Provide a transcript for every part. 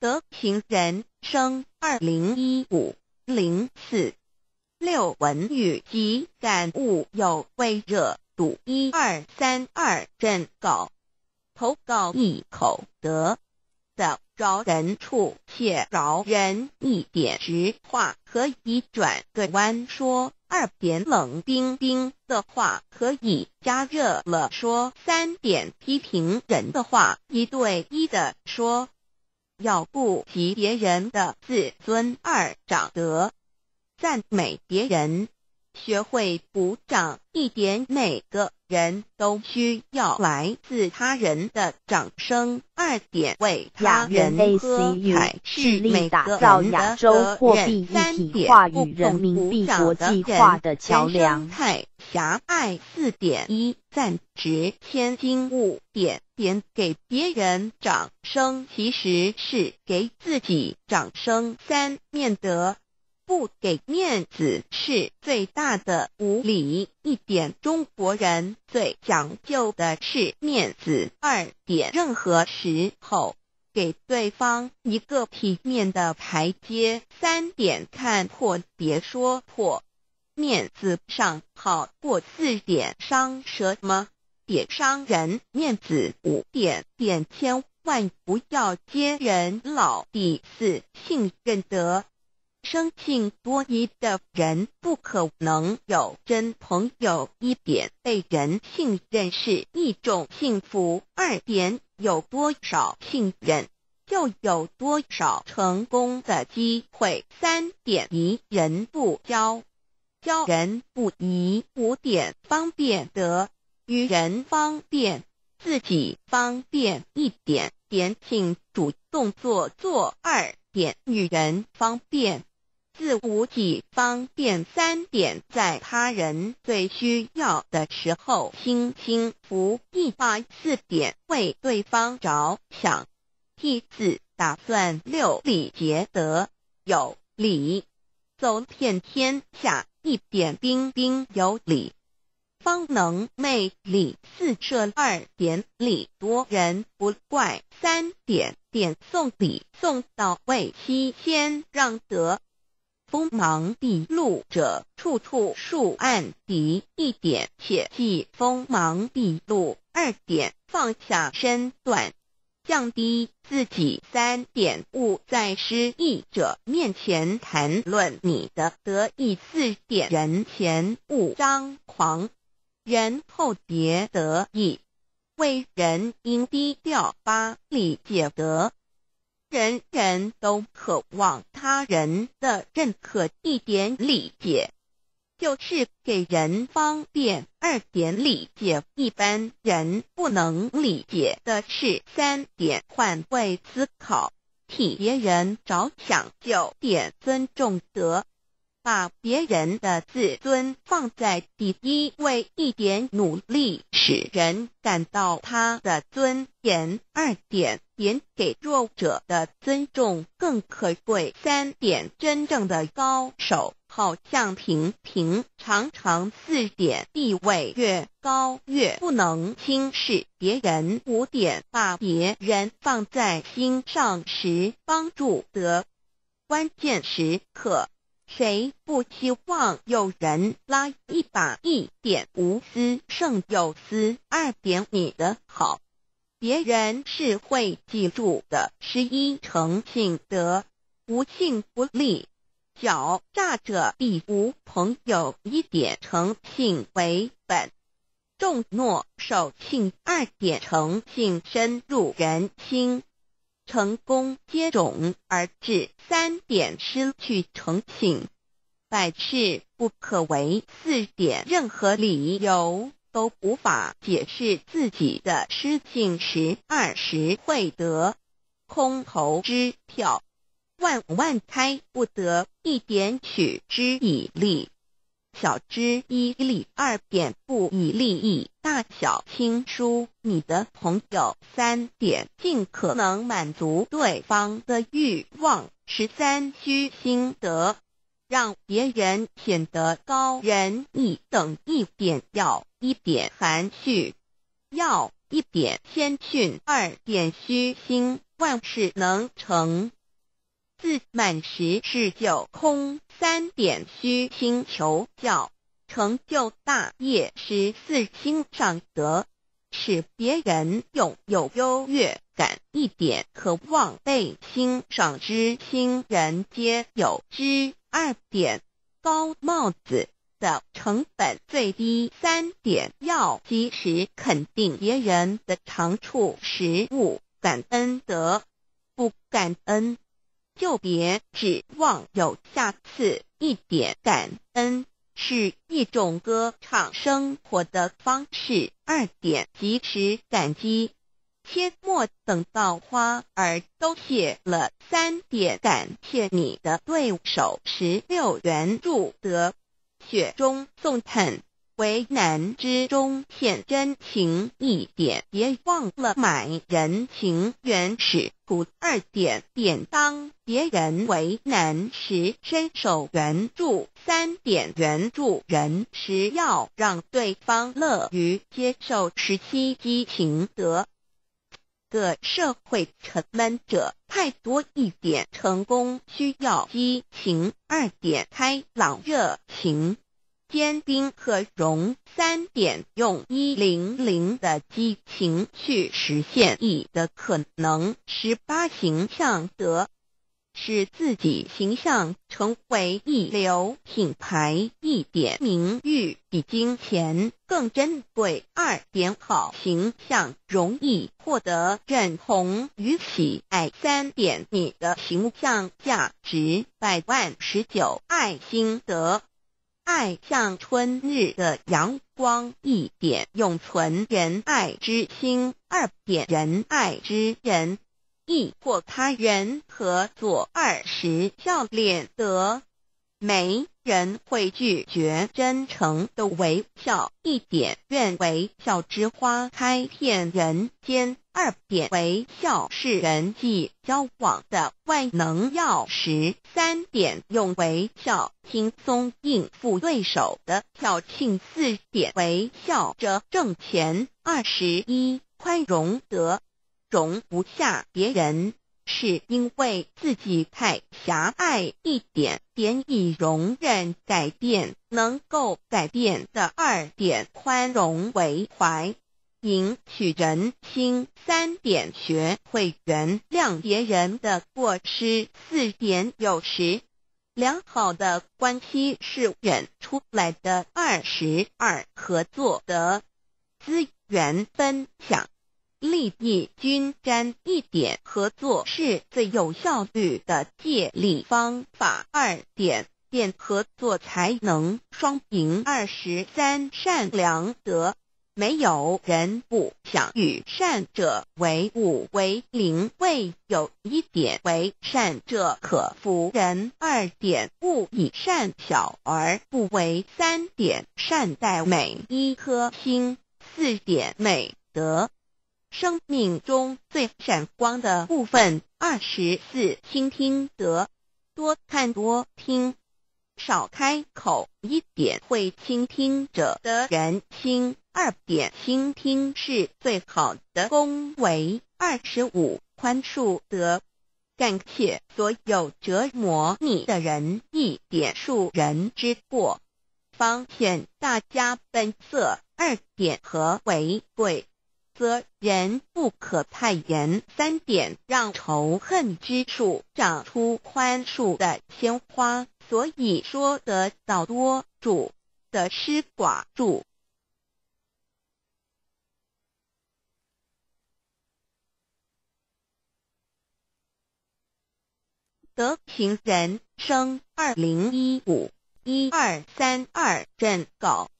德平人生二零一五零四六文语及感悟有微热度一二三二正稿投稿一口得的饶人处且饶人一点，实话可以转个弯说二点冷冰冰的话可以加热了说三点批评人的话一对一的说。要不及别人的自尊，二长得赞美别人，学会补长一点美个人都需要来自他人的掌声。二点为他人喝彩是每个亚洲货币一体化与人民币国际化的桥梁。点太狭隘。四点一赞值千金。五点点给别人掌声，其实是给自己掌声。三念得。不给面子是最大的无礼。一点，中国人最讲究的是面子。二点，任何时候给对方一个体面的台阶。三点，看破别说破，面子上好过。四点，伤舌吗？点伤人面子。五点，点千万不要揭人老底。四信任得。生性多疑的人不可能有真朋友。一点被人信任是一种幸福。二点有多少信任，就有多少成功的机会。三点疑人不交，交人不疑。五点方便得与人方便，自己方便。一点点请主动做做。二点与人方便。四五己方便三点，在他人最需要的时候，轻轻拂一把四点，为对方着想。一四打算六礼结德，有礼走遍天下。一点兵兵有礼，方能昧礼四射。二点礼多人不怪。三点点送礼送到位，七先让德。锋芒毕露者，处处树暗敌；一点切记锋芒毕露。二点放下身段，降低自己。三点勿在失意者面前谈论你的得意。四点人前勿张狂，人后别得意。为人应低调，八理解得。人人都渴望他人的认可，一点理解，就是给人方便；二点理解，一般人不能理解的是三点换位思考，替别人着想；九点尊重德。把别人的自尊放在第一位，一点努力使人感到他的尊严；二点，给弱者的尊重更可贵；三点，真正的高手好像平平常常；四点，地位越高越不能轻视别人；五点，把别人放在心上时，帮助的关键时刻。谁不希望有人拉一把？一点无私胜有私，二点你的好，别人是会记住的。十一诚信德，无信不立，狡诈者必无朋友。一点诚信为本，重诺守信，二点诚信深入人心。成功接踵而至，三点失去诚信，百事不可为；四点任何理由都无法解释自己的失信时，二十会得空头支票，万万开不得一点取之以利。小之一利二点不以利益大小轻疏你的朋友，三点尽可能满足对方的欲望。十三虚心得让别人显得高人一等，一点要一点含蓄，要一点谦逊。二点虚心，万事能成。自满时是九空，三点虚心求教，成就大业；十四心上得，使别人拥有优越感一点，渴望被欣赏之心，人皆有之。二点高帽子的成本最低，三点要及时肯定别人的长处，十五感恩得，不感恩。就别指望有下次。一点感恩是一种歌唱生活的方式。二点及时感激，切莫等到花儿都谢了。三点感谢你的对手。十六元入得，雪中送炭。为难之中显真情，一点别忘了买人情；原始普二点点当别人为难时伸手援助，三点援助人时要让对方乐于接受；十七激情得个社会沉闷者太多一点，成功需要激情，二点开朗热情。坚冰可融，三点用一零零的激情去实现你的可能。十八形象得使自己形象成为一流品牌。一点名誉比金钱更珍贵。二点好形象容易获得认同与喜爱。三点你的形象价值百万。十九爱心得。爱像春日的阳光，一点永存仁爱之心；二点仁爱之人，亦过他人和左二十笑脸得美。人会拒绝真诚的微笑，一点愿微笑之花开遍人间。二点微笑是人际交往的万能钥匙。三点用微笑轻松应付对手的挑衅。四点微笑着挣钱。二十一宽容得容不下别人。是因为自己太狭隘，一点点以容忍改变，能够改变的二点宽容为怀，赢取人心；三点学会原谅别人的过失；四点有时良好的关系是忍出来的；二十二合作的资源分享。利益均沾一点合作是最有效率的借力方法。二点点合作才能双赢。二十三善良德，没有人不想与善者为伍为邻，未有一点为善者可服人。二点勿以善小而不为。三点善待每一颗心。四点美德。生命中最闪光的部分。二十四，倾听得多，看多听，少开口一点。会倾听者的人心。二点，倾听是最好的恭维。二十五，宽恕得感谢所有折磨你的人。一点恕人之过，方显大家本色。二点和为贵。则人不可太严，三点让仇恨之树长出宽恕的鲜花。所以说得到多主的失寡主，德行人生二零一五一二三二，正稿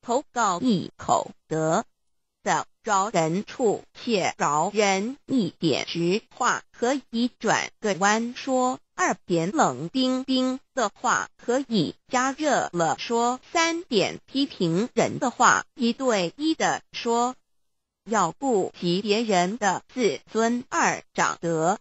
投稿一口德。的饶人处且饶人一点，直话可以转个弯说；二点冷冰冰的话可以加热了说；三点批评人的话，一对一的说，要顾及别人的自尊。二长德，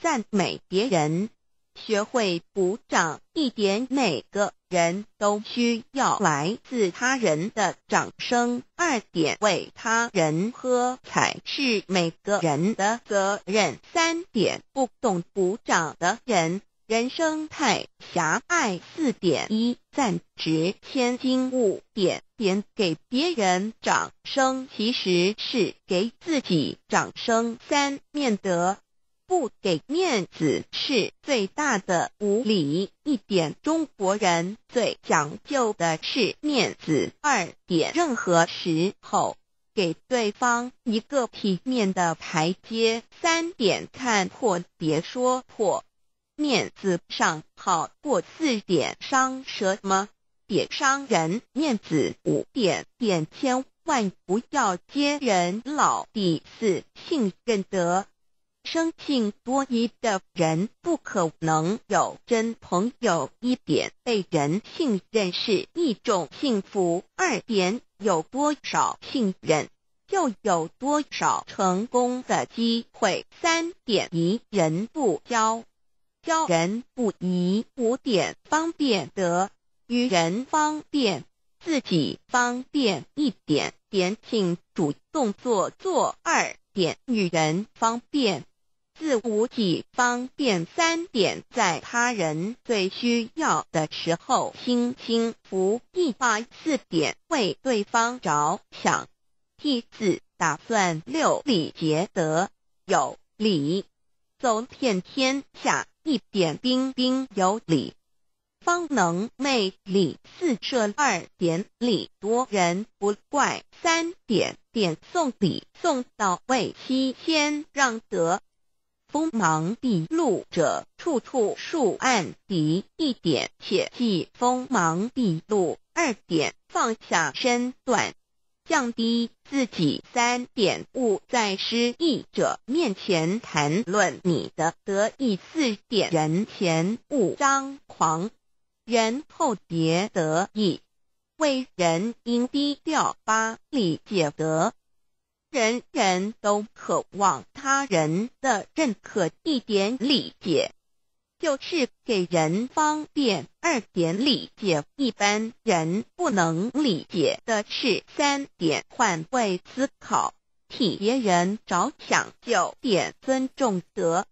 赞美别人。学会鼓掌，一点，每个人都需要来自他人的掌声；二点，为他人喝彩是每个人的责任；三点，不懂鼓掌的人，人生太狭隘；四点，一赞值千金，五点，给别人掌声其实是给自己掌声。三面得不给面子是最大的无礼。一点，中国人最讲究的是面子。二点，任何时候给对方一个体面的台阶。三点，看破别说破，面子上好过。四点，伤什么？点伤人面子。五点，点千万不要揭人老底。四信任得。生性多疑的人不可能有真朋友。一点被人信任是一种幸福。二点有多少信任就有多少成功的机会。三点疑人不交，交人不疑。五点方便得与人方便，自己方便一点点，请主动做做。二点女人方便。四五己方便三点，在他人最需要的时候，轻轻拂一把四点，为对方着想。弟四打算六礼节得有礼，走遍天下一点兵兵有礼，方能魅力四射。二点礼多人不怪，三点点送礼送到位，七先让得。锋芒毕露者，处处树暗敌；一点切记锋芒毕露。二点放下身段，降低自己。三点勿在失意者面前谈论你的得意。四点人前勿张狂，人后别得意。为人应低调。八理解得。人人都渴望他人的认可，一点理解；就是给人方便，二点理解一般人不能理解的是三点换位思考，替别人着想；九点尊重德。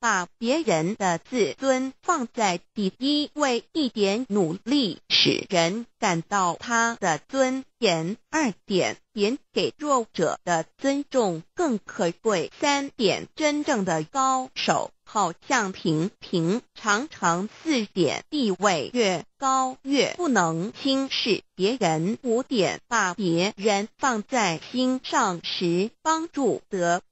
把别人的自尊放在第一位，一点努力使人感到他的尊严。二点，给弱者的尊重更可贵。三点，真正的高手好像平平常常。四点，地位越高越不能轻视别人。五点，把别人放在心上时，帮助的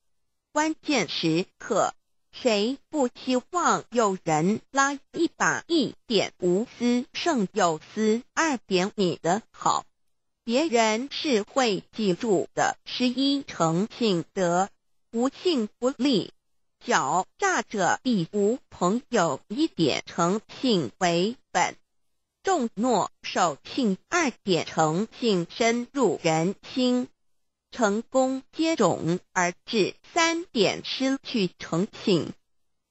关键时刻。谁不期望有人拉一把？一点无私胜有私，二点你的好，别人是会记住的。十一诚信德，无信不立，狡诈者必无朋友。一点诚信为本，重诺守信，二点诚信深入人心。成功接踵而至，三点失去诚信，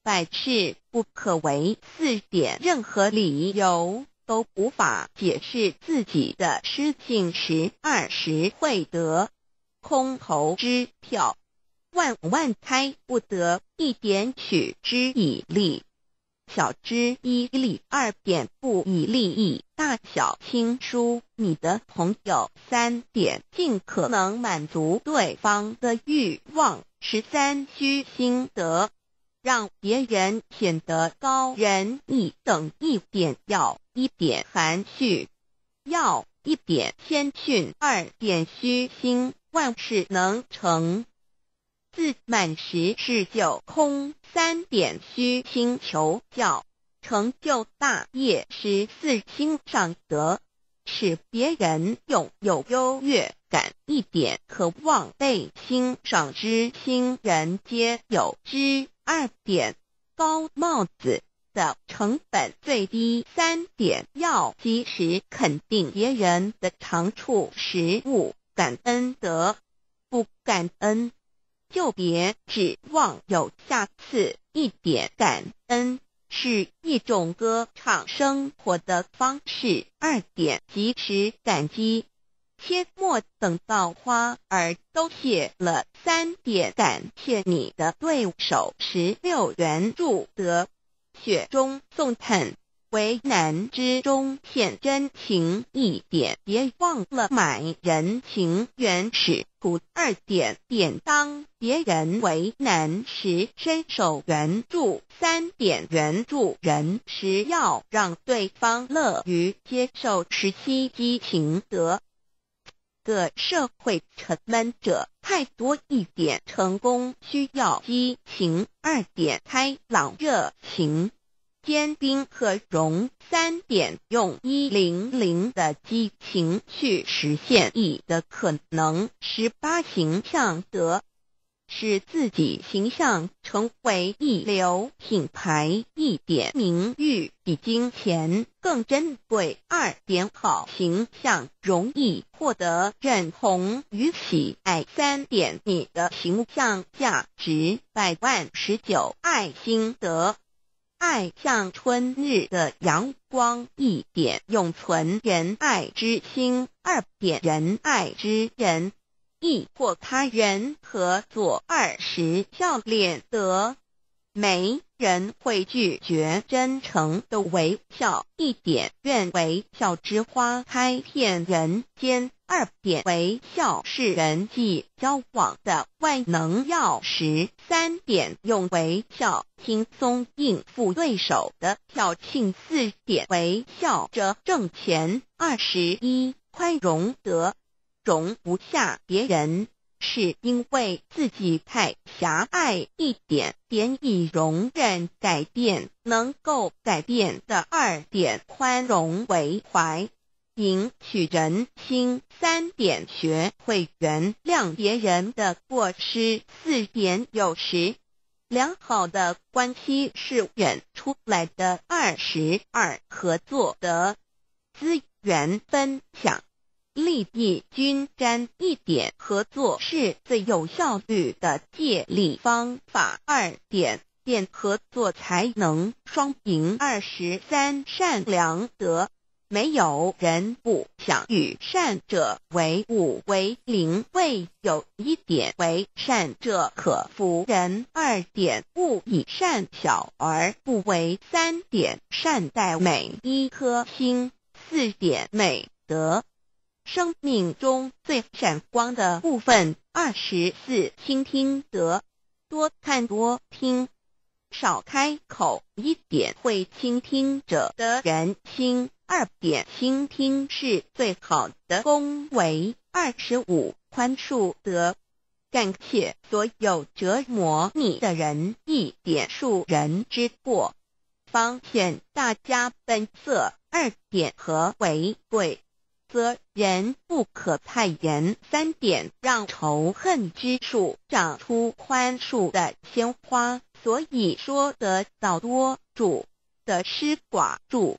百事不可为；四点任何理由都无法解释自己的失信时，二十会得空头支票，万万开不得，一点取之以利。小之一利二点不以利益大小轻疏你的朋友，三点尽可能满足对方的欲望。十三虚心得让别人显得高人一等，一点要一点含蓄，要一点谦逊。二点虚心，万事能成。自满时是九空，三点虚心求教，成就大业；十四心上得，使别人拥有优越感。一点渴望被欣赏之心，人皆有之。二点高帽子的成本最低。三点要及时肯定别人的长处，十五感恩得，不感恩。就别指望有下次。一点感恩是一种歌唱生活的方式。二点及时感激，切莫等到花儿都谢了。三点感谢你的对手。十六元入德，雪中送炭。为难之中显真情，一点别忘了买人情；原始苦二点点当别人为难时伸手援助，三点援助人时要让对方乐于接受；十七激情得个社会沉闷者太多，一点成功需要激情，二点开朗热情。坚冰和荣三点用一零零的激情去实现你的可能，十八形象得使自己形象成为一流品牌，一点名誉比金钱更珍贵。二点好形象容易获得认同与喜爱。三点你的形象价值百万，十九爱心得。爱像春日的阳光，一点永存仁爱之心；二点仁爱之人，亦过他人合作。二十笑脸得，没人会拒绝真诚的微笑。一点愿微笑之花开遍人间。二点微笑是人际交往的万能钥匙。三点用微笑轻松应付对手的挑衅。四点微笑着挣钱。二十一宽容得容不下别人，是因为自己太狭隘。一点点以容忍改变，能够改变的二点宽容为怀。赢取人心三点学会原谅别人的过失四点有时良好的关系是忍出来的二十二合作的资源分享利益均沾一点合作是最有效率的借力方法二点点合作才能双赢二十三善良得。没有人不想与善者为伍，为邻。未有一点为善者可服人二点，勿以善小而不为。三点善待每一颗心，四点美德，生命中最闪光的部分。二十四，倾听得多，看多听，少开口。一点会倾听者的人心。二点倾听是最好的恭维。二十五宽恕的感谢所有折磨你的人。一点恕人之过。方显大家本色。二点和为贵，则人不可害人。三点让仇恨之树长出宽恕的鲜花。所以说的早多主，的失寡助。